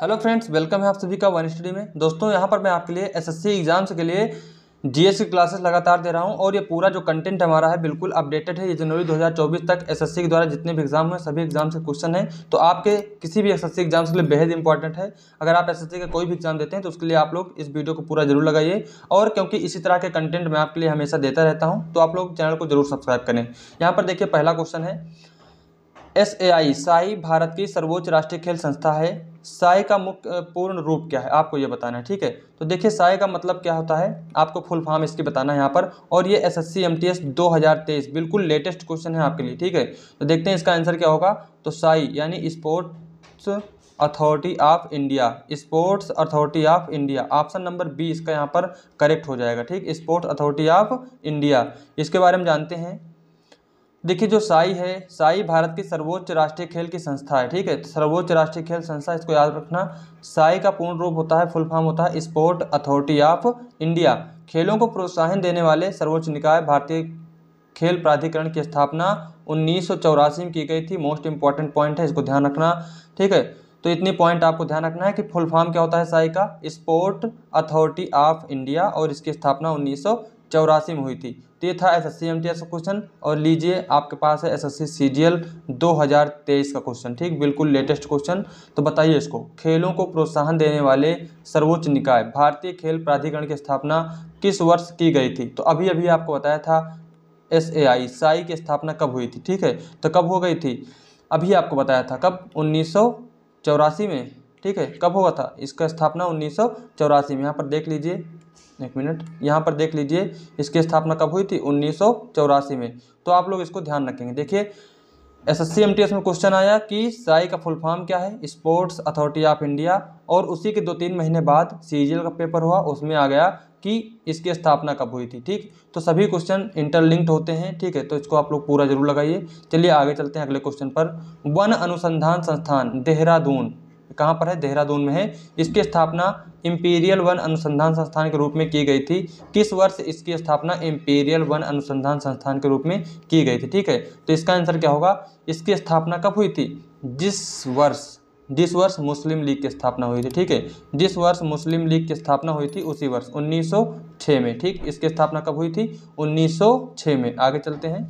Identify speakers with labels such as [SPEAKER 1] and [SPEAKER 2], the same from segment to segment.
[SPEAKER 1] hello friends welcome है आप सभी का वन स्टडी में दोस्तों यहाँ पर मैं आपके लिए एसएससी एग्ज़ाम्स के लिए एस सी क्लासेस लगातार दे रहा हूँ और ये पूरा जो कंटेंट हमारा है बिल्कुल अपडेटेड है ये जनवरी 2024 तक एसएससी के द्वारा जितने भी एग्जाम हैं सभी एग्जाम से क्वेश्चन हैं तो आपके किसी भी सी एग्जाम के लिए बेहद इंपॉर्टेंट है अगर आप सी का कोई भी एग्जाम देते हैं तो उसके लिए आप लोग इस वीडियो को पूरा जरूर लगाइए और क्योंकि इसी तरह के कंटेंट मैं आपके लिए हमेशा देता रहता हूँ तो आप लोग चैनल को जरूर सब्सक्राइब करें यहाँ पर देखिए पहला क्वेश्चन है S A I SAI Bharat की सर्वोच्च राष्ट्रीय खेल संस्था है साय का मुख्य पूर्ण रूप क्या है आपको ये बताना है ठीक है तो देखिए साय का मतलब क्या होता है आपको फुल फॉर्म इसकी बताना है यहाँ पर और ये S S C M T S दो हज़ार तेईस बिल्कुल लेटेस्ट क्वेश्चन है आपके लिए ठीक है तो देखते हैं इसका आंसर क्या होगा तो साई यानी sports authority of India sports authority of India option number B इसका यहाँ पर करेक्ट हो जाएगा ठीक स्पोर्ट्स अथॉरिटी ऑफ इंडिया इसके बारे में जानते हैं देखिए जो साई है साई भारत की सर्वोच्च राष्ट्रीय खेल की संस्था है ठीक है सर्वोच्च राष्ट्रीय खेल संस्था इसको याद रखना साई का पूर्ण रूप होता है फुल फॉर्म होता है स्पोर्ट अथॉरिटी ऑफ इंडिया खेलों को प्रोत्साहन देने वाले सर्वोच्च निकाय भारतीय खेल प्राधिकरण की स्थापना उन्नीस में की गई थी मोस्ट इंपॉर्टेंट पॉइंट है इसको ध्यान रखना ठीक है तो इतनी पॉइंट आपको ध्यान रखना है कि फुल फॉर्म क्या होता है साई का स्पोर्ट अथॉरिटी ऑफ इंडिया और इसकी स्थापना उन्नीस चौरासी में हुई थी तो ये था S S C M T S का क्वेश्चन और लीजिए आपके पास है S S C C G L दो हज़ार तेईस का क्वेश्चन ठीक बिल्कुल लेटेस्ट क्वेश्चन तो बताइए इसको खेलों को प्रोत्साहन देने वाले सर्वोच्च निकाय भारतीय खेल प्राधिकरण की स्थापना किस वर्ष की गई थी तो अभी अभी आपको बताया था एस ए आई साई की स्थापना कब हुई थी ठीक है तो कब हो गई थी अभी आपको बताया था कब उन्नीस में ठीक है कब हुआ था इसका स्थापना उन्नीस सौ चौरासी में यहाँ पर देख लीजिए एक मिनट यहाँ पर देख लीजिए इसकी स्थापना कब हुई थी उन्नीस में तो आप लोग इसको ध्यान रखेंगे देखिए S S C M T S में क्वेश्चन आया कि साई का फुल फॉर्म क्या है स्पोर्ट्स अथॉरिटी ऑफ इंडिया और उसी के दो तीन महीने बाद सी का पेपर हुआ उसमें आ गया कि इसकी स्थापना कब हुई थी ठीक तो सभी क्वेश्चन इंटरलिंक्ड होते हैं ठीक है तो इसको आप लोग पूरा जरूर लगाइए चलिए आगे चलते हैं अगले क्वेश्चन पर वन अनुसंधान संस्थान देहरादून कहाँ पर है देहरादून में है इसकी स्थापना इम्पीरियल वन अनुसंधान संस्थान के रूप में की गई थी किस वर्ष इसकी स्थापना इम्पीरियल वन अनुसंधान संस्थान के रूप में की गई थी ठीक है तो इसका आंसर क्या होगा इसकी स्थापना कब हुई थी जिस वर्ष जिस वर्ष मुस्लिम लीग की स्थापना हुई थी ठीक है जिस वर्ष मुस्लिम लीग की स्थापना हुई थी उसी वर्ष 1906 में ठीक इसकी स्थापना कब हुई थी 1906 में आगे चलते हैं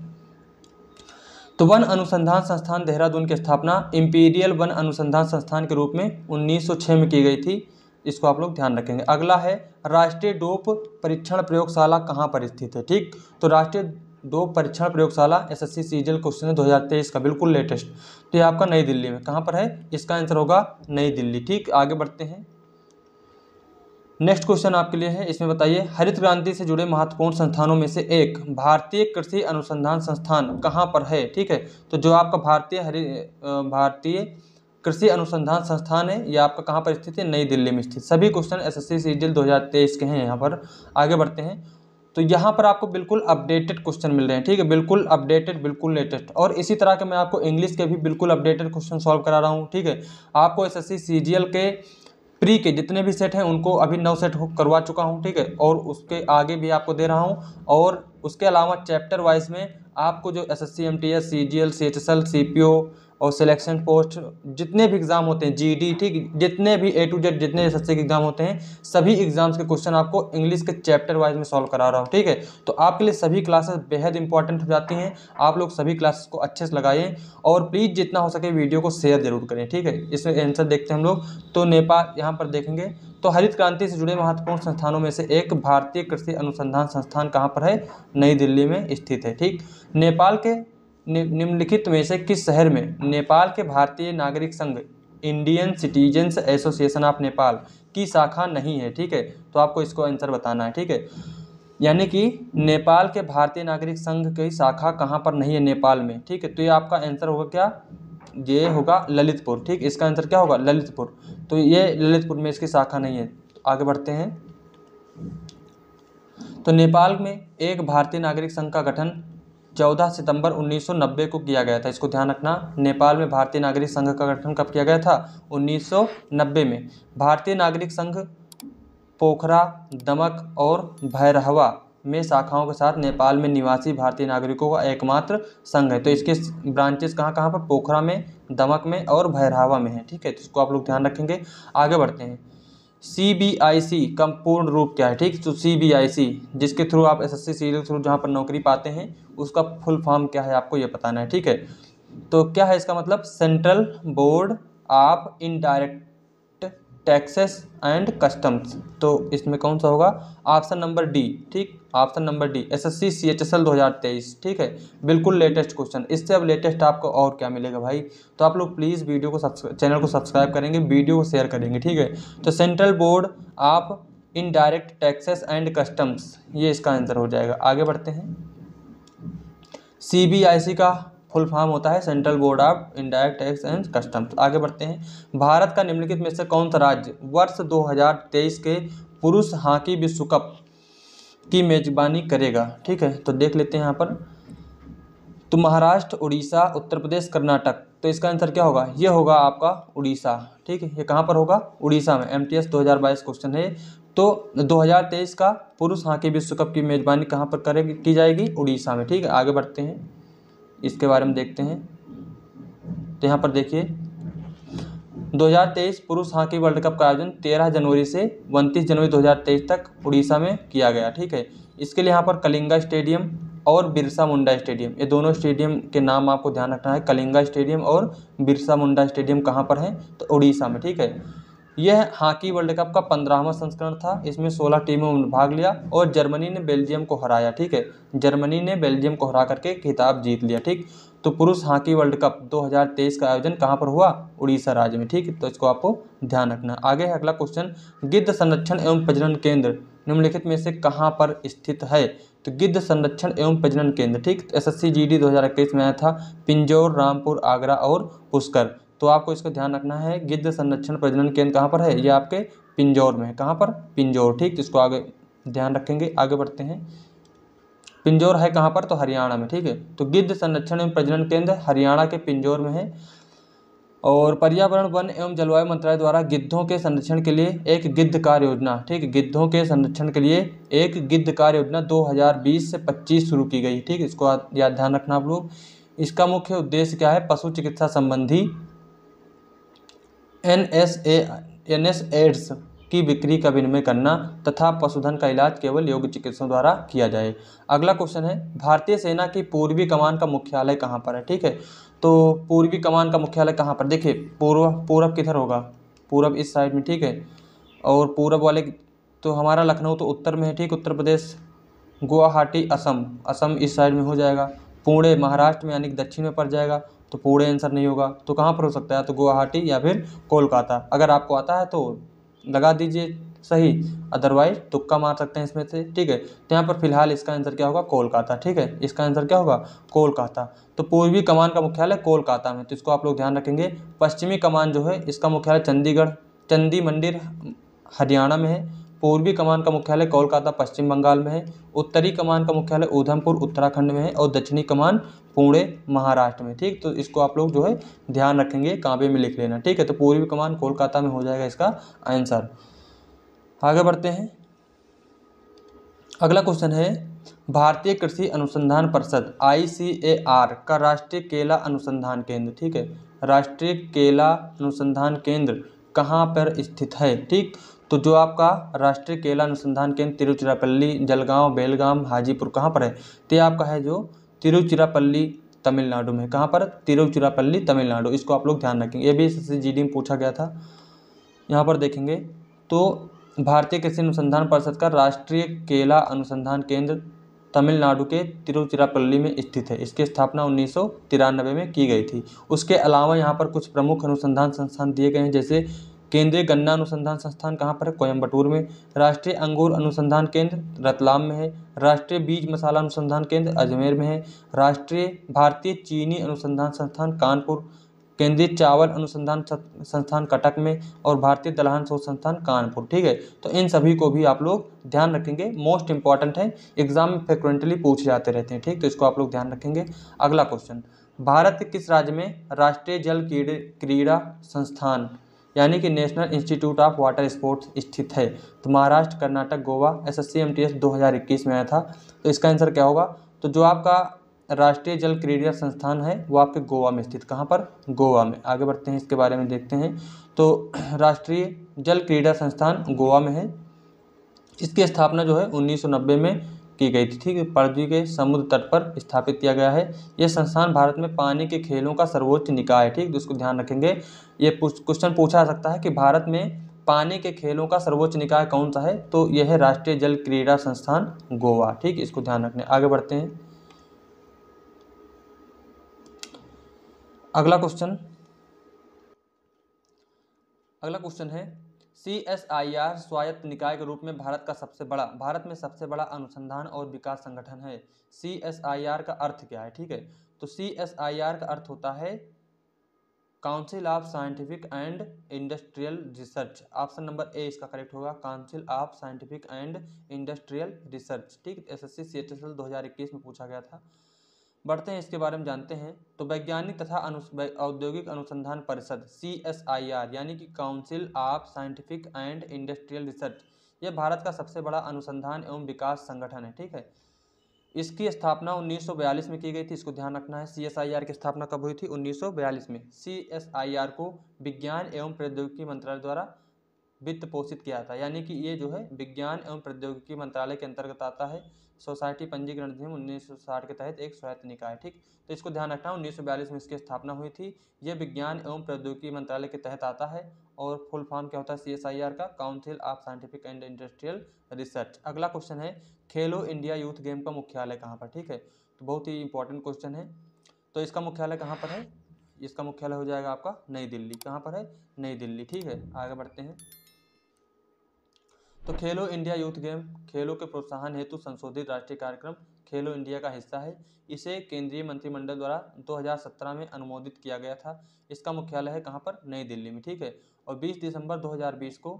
[SPEAKER 1] तो वन अनुसंधान संस्थान देहरादून की स्थापना इम्पीरियल वन अनुसंधान संस्थान के रूप में 1906 में की गई थी इसको आप लोग ध्यान रखेंगे अगला है राष्ट्रीय डोप परीक्षण प्रयोगशाला कहाँ पर स्थित है ठीक तो राष्ट्रीय डोप परीक्षण प्रयोगशाला एस एस सी सीजल क्वेश्चन है दो हज़ार तेईस का बिल्कुल लेटेस्ट तो ये आपका नई दिल्ली में कहाँ पर है इसका आंसर होगा नई दिल्ली ठीक आगे बढ़ते हैं नेक्स्ट क्वेश्चन आपके लिए है इसमें बताइए हरित क्रांति से जुड़े महत्वपूर्ण संस्थानों में से एक भारतीय कृषि अनुसंधान संस्थान कहाँ पर है ठीक है तो जो आपका भारतीय हरि भारतीय कृषि अनुसंधान संस्थान है यह आपका कहाँ पर स्थित है नई दिल्ली में स्थित सभी question S S C C G दो हज़ार तेईस के हैं यहाँ पर आगे बढ़ते हैं तो यहाँ पर आपको बिल्कुल अपडेटेड क्वेश्चन मिल रहे हैं ठीक है बिल्कुल अपडेटेड बिल्कुल लेटेस्ट और इसी तरह के मैं आपको इंग्लिश के भी बिल्कुल अपडेटेड क्वेश्चन सॉल्व करा रहा हूँ ठीक है आपको S S C C G L के प्री के जितने भी सेट हैं उनको अभी नौ सेट करवा चुका हूँ ठीक है और उसके आगे भी आपको दे रहा हूँ और उसके अलावा चैप्टर वाइज में आपको जो S S C M T S C G L C H S L C P O और सिलेक्शन पोस्ट जितने भी एग्ज़ाम होते हैं जी डी e ठीक जितने भी ए टू जेड जितने एस के एग्ज़ाम होते हैं सभी एग्ज़ाम्स के क्वेश्चन आपको इंग्लिश के चैप्टर वाइज में सॉल्व करा रहा हूँ ठीक है तो आपके लिए सभी क्लासेस बेहद इंपॉर्टेंट हो जाती हैं आप लोग सभी क्लासेस को अच्छे से लगाएं और प्लीज़ जितना हो सके वीडियो को शेयर ज़रूर करें ठीक है इसमें आंसर देखते हैं हम लोग तो नेपाल यहाँ पर देखेंगे तो हरित क्रांति से जुड़े महत्वपूर्ण संस्थानों में से एक भारतीय कृषि अनुसंधान संस्थान कहाँ पर है नई दिल्ली में स्थित है ठीक नेपाल के नि, निम्नलिखित में से किस शहर में नेपाल के भारतीय नागरिक संघ Indian citizens association of Nepal की शाखा नहीं है ठीक है तो आपको इसको आंसर बताना है ठीक है यानी कि नेपाल के भारतीय नागरिक संघ की शाखा कहाँ पर नहीं है नेपाल में ठीक है तो ये आपका आंसर होगा क्या ये होगा ललितपुर ठीक इसका आंसर क्या होगा ललितपुर तो ये ललितपुर में इसकी शाखा नहीं है तो आगे बढ़ते हैं तो नेपाल में एक भारतीय नागरिक संघ का गठन चौदह सितंबर 1990 को किया गया था इसको ध्यान रखना नेपाल में भारतीय नागरिक संघ का गठन कब किया गया था 1990 में भारतीय नागरिक संघ पोखरा दमक और भैरहवा में शाखाओं के साथ नेपाल में निवासी भारतीय नागरिकों का एकमात्र संघ है तो इसके ब्रांचेस कहाँ कहाँ पर पोखरा में दमक में और भैरहवा में है ठीक है तो इसको आप लोग ध्यान रखेंगे आगे बढ़ते हैं सी बी आई सी का पूर्ण रूप क्या है ठीक तो सी बी आई सी जिसके थ्रू आप S S C serial through जहाँ पर नौकरी पाते हैं उसका फुल फॉर्म क्या है आपको ये बताना है ठीक है तो क्या है इसका मतलब central board of indirect taxes and customs तो इसमें कौन सा होगा ऑप्शन नंबर डी ठीक option number D SSC CHSL 2023 ठीक है बिल्कुल लेटेस्ट क्वेश्चन इससे अब लेटेस्ट आपको और क्या मिलेगा भाई तो आप लोग प्लीज़ वीडियो को चैनल को सब्सक्राइब करेंगे वीडियो को शेयर करेंगे ठीक है तो central board of indirect taxes and customs ये इसका आंसर हो जाएगा आगे बढ़ते हैं सी का फुल फॉर्म होता है central board of indirect tax and customs आगे बढ़ते हैं भारत का निम्नलिखित में से कौन सा राज्य वर्ष 2023 के पुरुष हॉकी विश्व कप की मेजबानी करेगा ठीक है तो देख लेते हैं यहाँ पर तो महाराष्ट्र उड़ीसा उत्तर प्रदेश कर्नाटक तो इसका आंसर क्या होगा ये होगा आपका उड़ीसा ठीक है ये कहाँ पर होगा उड़ीसा में एम टी एस दो हज़ार बाईस क्वेश्चन है तो 2023 का पुरुष हॉकी विश्व कप की मेज़बानी कहाँ पर करेगी की जाएगी उड़ीसा में ठीक है आगे बढ़ते हैं इसके बारे में देखते हैं तो यहाँ पर देखिए 2023 पुरुष हॉकी वर्ल्ड कप का आयोजन 13 जनवरी से 29 जनवरी 2023 तक उड़ीसा में किया गया ठीक है इसके लिए यहाँ पर कलिंगा स्टेडियम और बिरसा मुंडा स्टेडियम ये दोनों स्टेडियम के नाम आपको ध्यान रखना है कलिंगा स्टेडियम और बिरसा मुंडा स्टेडियम कहाँ पर है तो उड़ीसा में ठीक है यह हॉकी वर्ल्ड कप का पंद्रहवां संस्करण था इसमें सोलह टीमों ने भाग लिया और जर्मनी ने बेल्जियम को हराया ठीक है जर्मनी ने बेल्जियम को हरा करके खिताब जीत लिया ठीक तो पुरुष हॉकी वर्ल्ड कप 2023 का आयोजन कहाँ पर हुआ उड़ीसा राज्य में ठीक तो इसको आपको ध्यान रखना आगे है अगला क्वेश्चन गिद्ध संरक्षण एवं प्रजनन केंद्र निम्नलिखित में से कहाँ पर स्थित है तो गिद्ध संरक्षण एवं प्रजनन केंद्र ठीक S S C G D में आया था पिंजौर रामपुर आगरा और पुष्कर तो आपको इसका ध्यान रखना है गिद्ध संरक्षण प्रजनन केंद्र कहाँ पर है ये आपके पिंजौर में है कहाँ पर पिंजौर ठीक इसको आगे ध्यान रखेंगे आगे बढ़ते हैं पिंजौर है कहाँ पर तो हरियाणा में ठीक है तो गिद्ध संरक्षण एवं प्रजनन केंद्र हरियाणा के पिंजौर में है और पर्यावरण वन एवं जलवायु मंत्रालय द्वारा गिद्धों के संरक्षण के लिए एक गिद्ध कार्य योजना ठीक गिद्धों के संरक्षण के लिए एक गिद्ध कार्य योजना 2020 से 25 शुरू की गई ठीक इसको याद ध्यान रखना आप लोग इसका मुख्य उद्देश्य क्या है पशु चिकित्सा संबंधी N S A N S aids की बिक्री का विनिमय करना तथा पशुधन का इलाज केवल योग्य चिकित्सकों द्वारा किया जाए अगला क्वेश्चन है भारतीय सेना की पूर्वी कमान का मुख्यालय कहाँ पर है ठीक है तो पूर्वी कमान का मुख्यालय कहाँ पर देखिए पूर्व पूरब किधर होगा पूरब इस साइड में ठीक है और पूरब वाले तो हमारा लखनऊ तो उत्तर में है ठीक उत्तर प्रदेश गुवाहाटी असम असम इस साइड में हो जाएगा पुणे महाराष्ट्र में यानी कि दक्षिण में पड़ जाएगा तो पूरे आंसर नहीं होगा तो कहाँ पर हो सकता है तो गुवाहाटी या फिर कोलकाता अगर आपको आता है तो लगा दीजिए सही अदरवाइज तुक्का मार सकते हैं इसमें से ठीक है तो यहाँ पर फिलहाल इसका आंसर क्या होगा कोलकाता ठीक है इसका आंसर क्या होगा कोलकाता तो पूर्वी कमान का मुख्यालय कोलकाता में तो इसको आप लोग ध्यान रखेंगे पश्चिमी कमान जो है इसका मुख्यालय चंडीगढ़ चंदी मंदिर हरियाणा में है पूर्वी कमान का मुख्यालय कोलकाता पश्चिम बंगाल में है उत्तरी कमान का मुख्यालय उधमपुर उत्तराखंड में है और दक्षिणी कमान पुणे महाराष्ट्र में ठीक तो इसको आप लोग जो है ध्यान रखेंगे काव्य में लिख लेना ठीक है तो पूर्वी कमान कोलकाता में हो जाएगा इसका आंसर आगे बढ़ते हैं अगला क्वेश्चन है भारतीय कृषि अनुसंधान परिषद आई का राष्ट्रीय केला अनुसंधान केंद्र ठीक है राष्ट्रीय केला अनुसंधान केंद्र कहाँ पर स्थित है ठीक तो जो आपका राष्ट्रीय केला अनुसंधान केंद्र तिरुचिरापल्ली जलगांव बेलगाम हाजीपुर कहाँ पर है तो आपका है जो तिरुचिरापल्ली तमिलनाडु में कहाँ पर तिरुचिरापल्ली तमिलनाडु इसको आप लोग ध्यान रखेंगे ये भी इससे जी में पूछा गया था यहाँ पर देखेंगे तो भारतीय कृषि अनुसंधान परिषद का राष्ट्रीय केला अनुसंधान केंद्र तमिलनाडु के तिरुचिरापल्ली में स्थित है इसकी स्थापना उन्नीस में की गई थी उसके अलावा यहाँ पर कुछ प्रमुख अनुसंधान संस्थान दिए गए हैं जैसे केंद्रीय गन्ना अनुसंधान संस्थान कहाँ पर है कोयम्बटूर में राष्ट्रीय अंगूर अनुसंधान केंद्र रतलाम में है राष्ट्रीय बीज मसाला अनुसंधान केंद्र अजमेर में है राष्ट्रीय भारतीय चीनी अनुसंधान संस्थान कानपुर केंद्रीय चावल अनुसंधान संस्थान कटक में और भारतीय दलहन शोध संस्थान कानपुर ठीक है तो इन सभी को भी आप लोग ध्यान रखेंगे मोस्ट इंपॉर्टेंट है एग्जाम में फ्रिक्वेंटली पूछे जाते रहते हैं ठीक तो इसको आप लोग ध्यान रखेंगे अगला क्वेश्चन भारत किस राज्य में राष्ट्रीय जल क्रीड़ा संस्थान यानी कि national institute of water sports स्थित है तो Maharashtra Karnataka Goa S S C M T S दो हज़ार इक्कीस में आया था तो इसका आंसर क्या होगा तो जो आपका राष्ट्रीय जल क्रीड़ा संस्थान है वो आपके गोवा में स्थित कहाँ पर गोवा में आगे बढ़ते हैं इसके बारे में देखते हैं तो राष्ट्रीय जल क्रीड़ा संस्थान गोवा में है इसकी स्थापना जो है 1990 में की गई थी ठीक है पणजी के समुद्र तट पर स्थापित किया गया है यह संस्थान भारत में पानी के खेलों का सर्वोच्च निकाय है ठीक तो ध्यान रखेंगे ये क्वेश्चन पूछा जा सकता है कि भारत में पानी के खेलों का सर्वोच्च निकाय कौन सा है तो यह है राष्ट्रीय जल क्रीड़ा संस्थान गोवा ठीक इसको ध्यान रखने आगे बढ़ते हैं अगला क्वेश्चन अगला क्वेश्चन है सी एस आई आर स्वायत्त निकाय के रूप में भारत का सबसे बड़ा भारत में सबसे बड़ा अनुसंधान और विकास संगठन है सी एस आई आर का अर्थ क्या है ठीक है तो सी एस आई आर का अर्थ होता है council of scientific and industrial research option number A इसका करेक्ट होगा council of scientific and industrial research ठीक S S C C H S L दो हज़ार इक्कीस में पूछा गया था बढ़ते हैं इसके बारे में जानते हैं तो वैज्ञानिक तथा अनुस औद्योगिक अनुसंधान परिषद सी एस आई आर यानी कि council of scientific and industrial research ये भारत का सबसे बड़ा अनुसंधान एवं विकास संगठन है ठीक है इसकी स्थापना 1942 में की गई थी इसको ध्यान रखना है सी एस आई आर की स्थापना कब हुई थी 1942 में सी एस आई आर को विज्ञान एवं प्रौद्योगिकी मंत्रालय द्वारा वित्त पोषित किया था यानी कि ये जो है विज्ञान एवं प्रौद्योगिकी मंत्रालय के अंतर्गत आता है सोसाइटी पंजीकरण अधिनियम उन्नीस सौ साठ के तहत एक स्वायत्त निकाय ठीक तो इसको ध्यान रखना उन्नीस सौ बयालीस में इसकी स्थापना हुई थी ये विज्ञान एवं प्रौद्योगिकी मंत्रालय के तहत आता है और फुल फॉर्म क्या होता है सी एस आई आर का council of scientific and industrial research अगला क्वेश्चन है खेलो इंडिया यूथ गेम का मुख्यालय कहाँ पर ठीक है तो बहुत ही इंपॉर्टेंट क्वेश्चन है तो इसका मुख्यालय कहाँ पर है इसका मुख्यालय हो जाएगा आपका नई दिल्ली कहाँ पर है नई दिल्ली ठीक है आगे बढ़ते हैं तो खेलो इंडिया यूथ गेम खेलों के प्रोत्साहन हेतु संशोधित राष्ट्रीय कार्यक्रम खेलो इंडिया का हिस्सा है इसे केंद्रीय मंत्रिमंडल द्वारा 2017 में अनुमोदित किया गया था इसका मुख्यालय है कहाँ पर नई दिल्ली में ठीक है और 20 दिसंबर 2020 को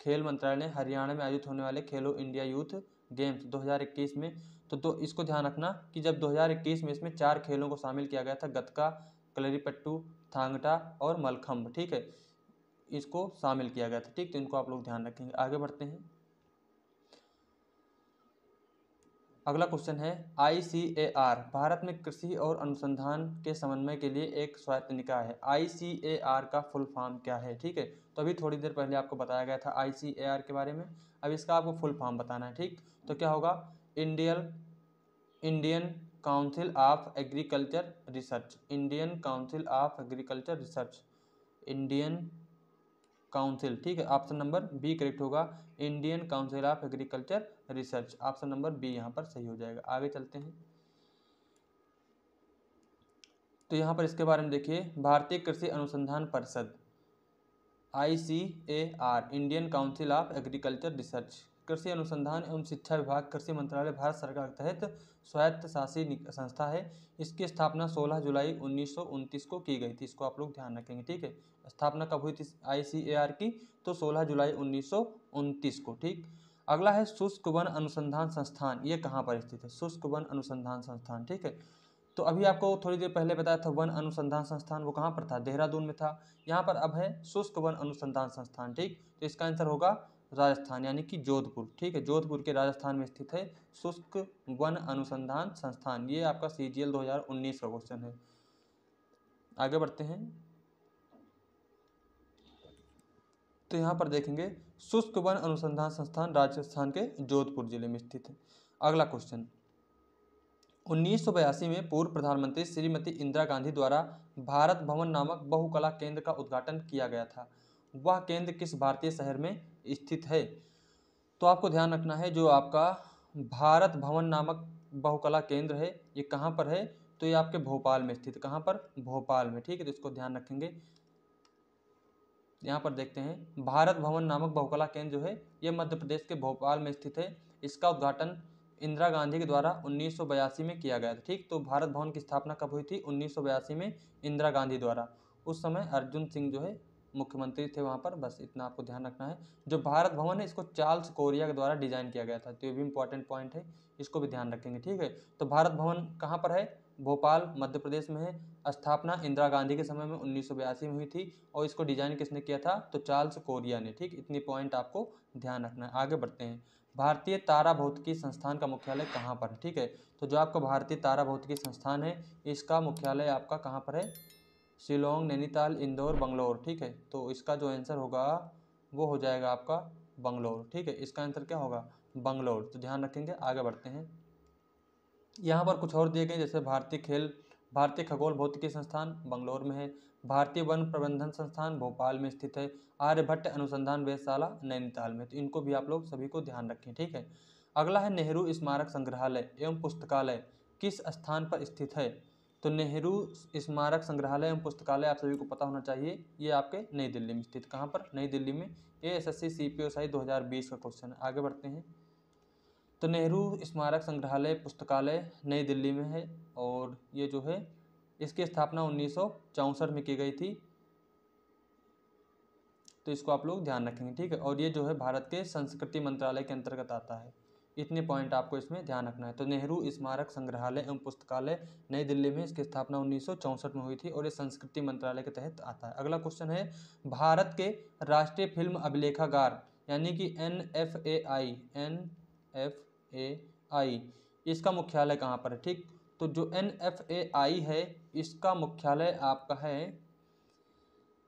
[SPEAKER 1] खेल मंत्रालय ने हरियाणा में आयोजित होने वाले खेलो इंडिया यूथ गेम्स 2021 में तो, दो इसको ध्यान रखना कि जब 2021 में इसमें चार खेलों को शामिल किया गया था गतका कलरीपट्टू थांगटा और मलखम्ब ठीक है इसको शामिल किया गया था ठीक तो इनको आप लोग ध्यान रखेंगे आगे बढ़ते हैं अगला क्वेश्चन है आई भारत में कृषि और अनुसंधान के समन्वय के लिए एक स्वायत्त निकाय है आई का फुल फॉर्म क्या है ठीक है तो अभी थोड़ी देर पहले आपको बताया गया था आई के बारे में अब इसका आपको फुल फॉर्म बताना है ठीक तो क्या होगा Indian Indian council of agriculture research Indian council of agriculture research Indian council ठीक है ऑप्शन नंबर बी करेक्ट होगा Indian council of agriculture research option number B यहाँ पर सही हो जाएगा आगे चलते हैं तो यहाँ पर इसके बारे में देखिए भारतीय कृषि अनुसंधान परिषद I C A R Indian council of agriculture research कृषि अनुसंधान एवं शिक्षा विभाग कृषि मंत्रालय भारत सरकार के तहत स्वायत्त शासी संस्था है इसकी स्थापना 16 जुलाई उन्नीस को की गई थी इसको आप लोग ध्यान रखेंगे ठीक है स्थापना कब हुई थी आई की तो 16 जुलाई उन्नीस को ठीक अगला है शुष्क वन अनुसंधान संस्थान ये कहाँ पर स्थित है शुष्क वन अनुसंधान संस्थान ठीक है तो अभी आपको थोड़ी देर पहले बताया था वन अनुसंधान संस्थान वो कहाँ पर था देहरादून में था यहाँ पर अब है शुष्क वन अनुसंधान संस्थान ठीक तो इसका आंसर होगा राजस्थान यानी कि जोधपुर ठीक है जोधपुर के राजस्थान में स्थित है शुष्क वन अनुसंधान संस्थान ये आपका सी जी एल दो हज़ार उन्नीस का क्वेश्चन है आगे बढ़ते हैं तो यहाँ पर देखेंगे शुष्क वन अनुसंधान संस्थान राजस्थान के जोधपुर जिले में स्थित है अगला क्वेश्चन उन्नीस में पूर्व प्रधानमंत्री श्रीमती इंदिरा गांधी द्वारा भारत भवन नामक बहुकला केंद्र का उद्घाटन किया गया था वह केंद्र किस भारतीय शहर में स्थित है तो आपको ध्यान रखना है जो आपका भारत भवन नामक बहुकला केंद्र है ये कहाँ पर है तो ये आपके भोपाल में स्थित कहाँ पर भोपाल में ठीक है तो इसको ध्यान रखेंगे यहाँ पर देखते हैं भारत भवन नामक बहुकला केंद्र जो है ये मध्य प्रदेश के भोपाल में स्थित है इसका उद्घाटन इंदिरा गांधी के द्वारा उन्नीस में किया गया था ठीक तो भारत भवन की स्थापना कब हुई थी उन्नीस में इंदिरा गांधी द्वारा उस समय अर्जुन सिंह जो है मुख्यमंत्री थे वहाँ पर बस इतना आपको ध्यान रखना है जो भारत भवन है इसको चार्ल्स कोरिया के द्वारा डिज़ाइन किया गया था तो ये भी इंपॉर्टेंट पॉइंट है इसको भी ध्यान रखेंगे ठीक है तो भारत भवन कहाँ पर है भोपाल मध्य प्रदेश में है स्थापना इंदिरा गांधी के समय में उन्नीस में हुई थी और इसको डिजाइन किसने किया था तो चार्ल्स कोरिया ने ठीक इतनी पॉइंट आपको ध्यान रखना है आगे बढ़ते हैं भारतीय तारा भौतिकी संस्थान का मुख्यालय कहाँ पर है ठीक है तो जो आपका भारतीय तारा भौतिकी संस्थान है इसका मुख्यालय आपका कहाँ पर है शिलोंग नैनीताल इंदौर बंगलौर ठीक है तो इसका जो आंसर होगा वो हो जाएगा आपका बंगलौर ठीक है इसका आंसर क्या होगा बंगलौर तो ध्यान रखेंगे आगे बढ़ते हैं यहाँ पर कुछ और दिए गए जैसे भारतीय खेल भारतीय खगोल भौतिकी संस्थान बंगलोर में है भारतीय वन प्रबंधन संस्थान भोपाल में स्थित है आर्यभट्ट अनुसंधान वेधशाला नैनीताल में तो इनको भी आप लोग सभी को ध्यान रखें ठीक है अगला है नेहरू स्मारक संग्रहालय एवं पुस्तकालय किस स्थान पर स्थित है तो नेहरू स्मारक संग्रहालय एवं पुस्तकालय आप सभी को पता होना चाहिए ये आपके नई दिल्ली में स्थित कहाँ पर नई दिल्ली में ये S S C C P O I दो हज़ार बीस का क्वेश्चन आगे बढ़ते हैं तो नेहरू स्मारक संग्रहालय पुस्तकालय नई दिल्ली में है और ये जो है इसकी स्थापना उन्नीस में की गई थी तो इसको आप लोग ध्यान रखेंगे ठीक है और ये जो है भारत के संस्कृति मंत्रालय के अंतर्गत आता है इतने पॉइंट आपको इसमें ध्यान रखना है तो नेहरू स्मारक संग्रहालय एवं पुस्तकालय नई दिल्ली में इसकी स्थापना उन्नीस में हुई थी और ये संस्कृति मंत्रालय के तहत आता है अगला क्वेश्चन है भारत के राष्ट्रीय फिल्म अभिलेखागार यानी कि N F A I N F A I इसका मुख्यालय कहाँ पर है ठीक तो जो एन एफ ए आई है इसका मुख्यालय आपका है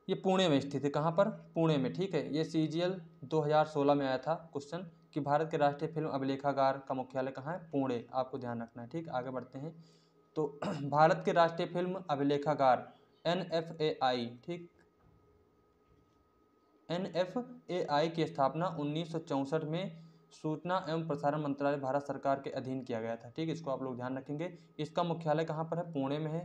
[SPEAKER 1] ये पुणे में स्थित है कहाँ पर पुणे में ठीक है ये सी जी एल दो हज़ार सोलह में आया था क्वेश्चन कि भारत के राष्ट्रीय फ़िल्म अभिलेखागार का मुख्यालय कहाँ है पुणे आपको ध्यान रखना है ठीक आगे बढ़ते हैं तो भारत के राष्ट्रीय फिल्म अभिलेखागार एन एफ ए आई ठीक एन एफ ए आई की स्थापना उन्नीस में सूचना एवं प्रसारण मंत्रालय भारत सरकार के अधीन किया गया था ठीक इसको आप लोग ध्यान रखेंगे इसका मुख्यालय कहाँ पर है पुणे में है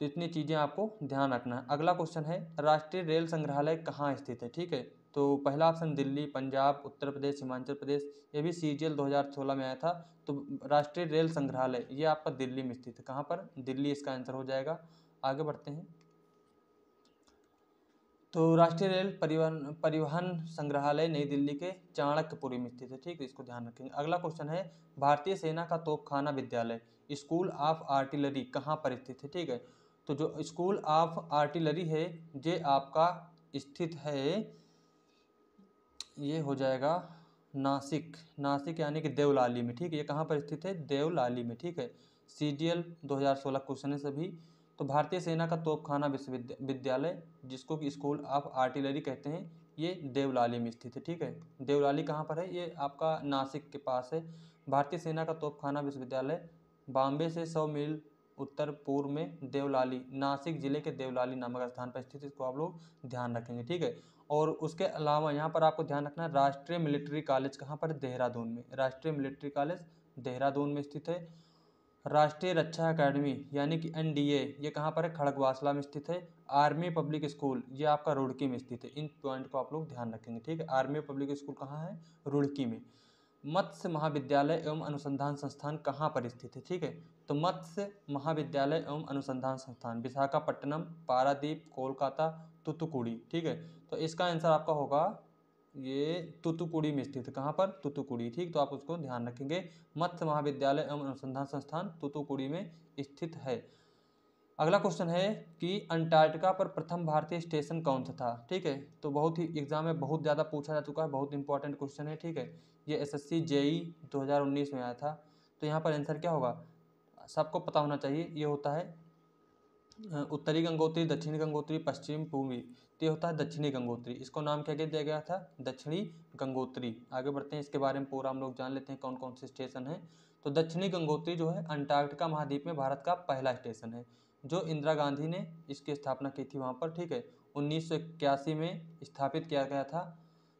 [SPEAKER 1] तो इतनी चीज़ें आपको ध्यान रखना है अगला क्वेश्चन है राष्ट्रीय रेल संग्रहालय कहाँ स्थित है ठीक है तो पहला ऑप्शन दिल्ली पंजाब उत्तर प्रदेश हिमाचल प्रदेश ये भी सी जी दो हज़ार सोलह में आया था तो राष्ट्रीय रेल संग्रहालय ये आपका दिल्ली में स्थित है कहाँ पर दिल्ली इसका आंसर हो जाएगा आगे बढ़ते हैं तो राष्ट्रीय रेल परिवहन परिवहन संग्रहालय नई दिल्ली के चाणक्यपुरी में स्थित है ठीक है इसको ध्यान रखेंगे अगला क्वेश्चन है भारतीय सेना का तोपखाना विद्यालय स्कूल ऑफ आर्टिलरी कहाँ पर स्थित है ठीक है तो जो स्कूल ऑफ आर्टिलरी है ये आपका स्थित है ये हो जाएगा नासिक नासिक यानी कि देवलाली में ठीक है ये कहाँ पर स्थित है देवलाली में ठीक है सी डी एल दो हज़ार सोलह क्वेश्चन है सभी तो भारतीय सेना का तोपखाना विश्वविद्यालय जिसको कि स्कूल ऑफ आर्टिलरी कहते हैं ये देवलाली में स्थित है ठीक है देवलाली कहाँ पर है ये आपका नासिक के पास है भारतीय सेना का तोपखाना विश्वविद्यालय बॉम्बे से सौ मील उत्तर पूर्व में देवलाली नासिक जिले के देवलाली नामक स्थान पर स्थित है इसको आप लोग ध्यान रखेंगे ठीक है और उसके अलावा यहाँ पर आपको ध्यान रखना है राष्ट्रीय मिलिट्री कॉलेज कहाँ पर है देहरादून में राष्ट्रीय मिलिट्री कॉलेज देहरादून में स्थित है राष्ट्रीय रक्षा अकेडमी यानी कि एन डी ए ये कहाँ पर है खड़गवासला में स्थित है आर्मी पब्लिक स्कूल ये आपका रुड़की में स्थित है इन पॉइंट को आप लोग ध्यान रखेंगे ठीक है आर्मी पब्लिक स्कूल कहाँ है रुड़की में मत्स्य महाविद्यालय एवं अनुसंधान संस्थान कहाँ पर स्थित है ठीक है तो मत्स्य महाविद्यालय एवं अनुसंधान संस्थान विशाखापट्टनम पारादीप कोलकाता तुतुकुड़ी ठीक है तो इसका आंसर आपका होगा ये तुतुकुड़ी में स्थित कहाँ पर तुतुकुड़ी ठीक तो आप उसको ध्यान रखेंगे मत्स्य महाविद्यालय एवं अनुसंधान संस्थान तुतुकुड़ी में स्थित है अगला क्वेश्चन है कि अंटार्कटिका पर प्रथम भारतीय स्टेशन कौन सा था ठीक है तो बहुत ही एग्जाम में बहुत ज़्यादा पूछा जा चुका है बहुत इंपॉर्टेंट क्वेश्चन है ठीक है ये एस एस सी जेई दो में आया था तो यहाँ पर आंसर क्या होगा सबको पता होना चाहिए ये होता है उत्तरी गंगोत्री दक्षिणी गंगोत्री पश्चिम पूर्वी तो ये होता है दक्षिणी गंगोत्री इसको नाम क्या क्या दिया गया था दक्षिणी गंगोत्री आगे बढ़ते हैं इसके बारे में पूरा हम लोग जान लेते हैं कौन कौन से स्टेशन हैं तो दक्षिणी गंगोत्री जो है अंटार्कटिका महाद्वीप में भारत का पहला स्टेशन है जो इंदिरा गांधी ने इसकी स्थापना की थी वहाँ पर ठीक है उन्नीस में स्थापित किया गया था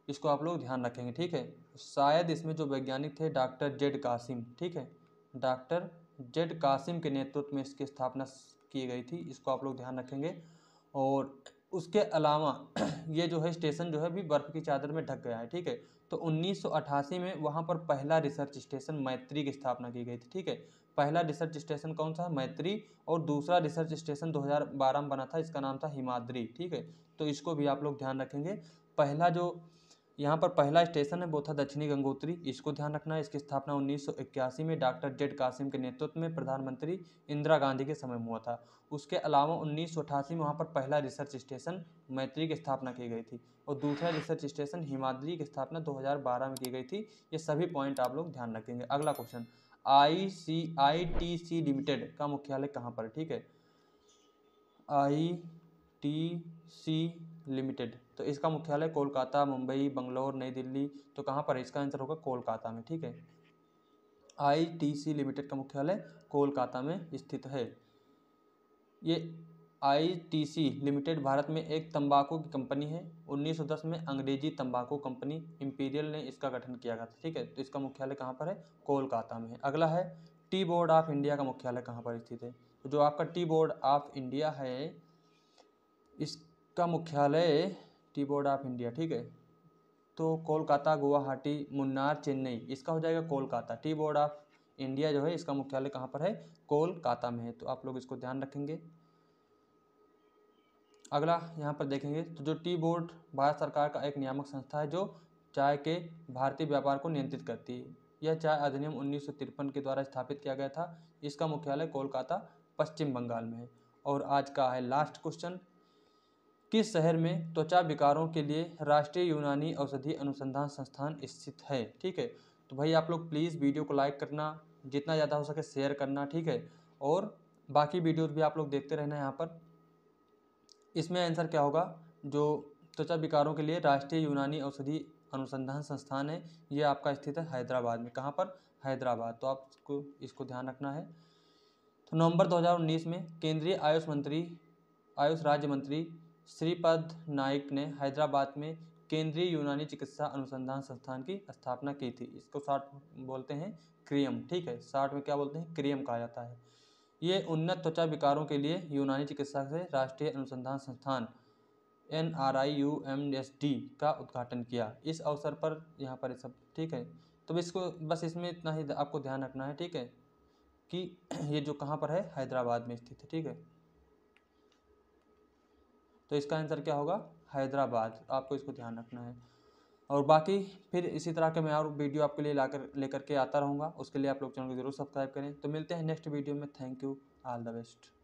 [SPEAKER 1] इसको आप लोग ध्यान रखेंगे ठीक है शायद इसमें जो वैज्ञानिक थे डॉक्टर जेड कासिम ठीक है डॉक्टर जेड कासिम के नेतृत्व में इसकी स्थापना की गई थी इसको आप लोग ध्यान रखेंगे और उसके अलावा ये जो है स्टेशन जो है भी बर्फ़ की चादर में ढक गया है ठीक है तो 1988 में वहाँ पर पहला रिसर्च स्टेशन मैत्री की स्थापना की गई थी ठीक है पहला रिसर्च स्टेशन कौन सा है मैत्री और दूसरा रिसर्च स्टेशन 2012 में बना था इसका नाम था हिमाद्री ठीक है तो इसको भी आप लोग ध्यान रखेंगे पहला जो यहाँ पर पहला स्टेशन है वो था दक्षिणी गंगोत्री इसको ध्यान रखना है इसकी स्थापना 1981 में डॉक्टर जेड कासिम के नेतृत्व में प्रधानमंत्री इंदिरा गांधी के समय हुआ था उसके अलावा उन्नीस में वहाँ पर पहला रिसर्च स्टेशन मैत्री की स्थापना की गई थी और दूसरा रिसर्च स्टेशन हिमादली की स्थापना दो में की गई थी ये सभी पॉइंट आप लोग ध्यान रखेंगे अगला question I C I T C limited का मुख्यालय कहाँ पर ठीक है आई टी सी लिमिटेड तो इसका मुख्यालय कोलकाता मुंबई बंगलोर नई दिल्ली तो कहाँ पर है इसका आंसर होगा कोलकाता में ठीक है आईटीसी लिमिटेड का मुख्यालय कोलकाता में स्थित है ये आईटीसी लिमिटेड भारत में एक तंबाकू की कंपनी है 1910 में अंग्रेजी तंबाकू कंपनी इंपीरियल ने इसका गठन किया था ठीक है तो इसका मुख्यालय कहाँ पर है कोलकाता में है अगला है टी बोर्ड ऑफ इंडिया का मुख्यालय कहाँ पर स्थित है तो जो आपका टी बोर्ड ऑफ इंडिया है इसका मुख्यालय टी बोर्ड ऑफ इंडिया ठीक है तो कोलकाता गुवाहाटी मुन्नार चेन्नई इसका हो जाएगा Kolkata tea board of India जो है इसका मुख्यालय कहाँ पर है कोलकाता में है तो आप लोग इसको ध्यान रखेंगे अगला यहाँ पर देखेंगे तो जो टी बोर्ड भारत सरकार का एक नियामक संस्था है जो चाय के भारतीय व्यापार को नियंत्रित करती है यह चाय अधिनियम उन्नीस के द्वारा स्थापित किया गया था इसका मुख्यालय कोलकाता पश्चिम बंगाल में है और आज का है लास्ट क्वेश्चन किस शहर में त्वचा विकारों के लिए राष्ट्रीय यूनानी औषधि अनुसंधान संस्थान स्थित है ठीक है तो भाई आप लोग प्लीज़ वीडियो को लाइक करना जितना ज़्यादा हो सके शेयर करना ठीक है और बाकी वीडियोज़ भी आप लोग देखते रहना यहाँ पर इसमें आंसर क्या होगा जो त्वचा विकारों के लिए राष्ट्रीय यूनानी औषधि अनुसंधान संस्थान है ये आपका स्थित है हैदराबाद में कहाँ पर हैदराबाद तो आपको इसको ध्यान रखना है तो नवंबर 2019 में केंद्रीय आयुष मंत्री आयुष राज्य मंत्री श्रीपद नाइक ने हैदराबाद में केंद्रीय यूनानी चिकित्सा अनुसंधान संस्थान की स्थापना की थी इसको साठ बोलते हैं क्रियम ठीक है साठ में क्या बोलते हैं क्रियम कहा जाता है ये उन्नत त्वचा विकारों के लिए यूनानी चिकित्सा से राष्ट्रीय अनुसंधान संस्थान N R I U M S D का उद्घाटन किया इस अवसर पर यहाँ पर सब ठीक है तो इसको बस इसमें इतना ही आपको ध्यान रखना है ठीक है कि ये जो कहाँ पर है हैदराबाद में स्थित है ठीक है तो इसका आंसर क्या होगा हैदराबाद तो आपको इसको ध्यान रखना है और बाकी फिर इसी तरह के मैं और वीडियो आपके लिए लाकर लेकर के आता रहूँगा उसके लिए आप लोग चैनल को जरूर सब्सक्राइब करें तो मिलते हैं नेक्स्ट वीडियो में thank you all the best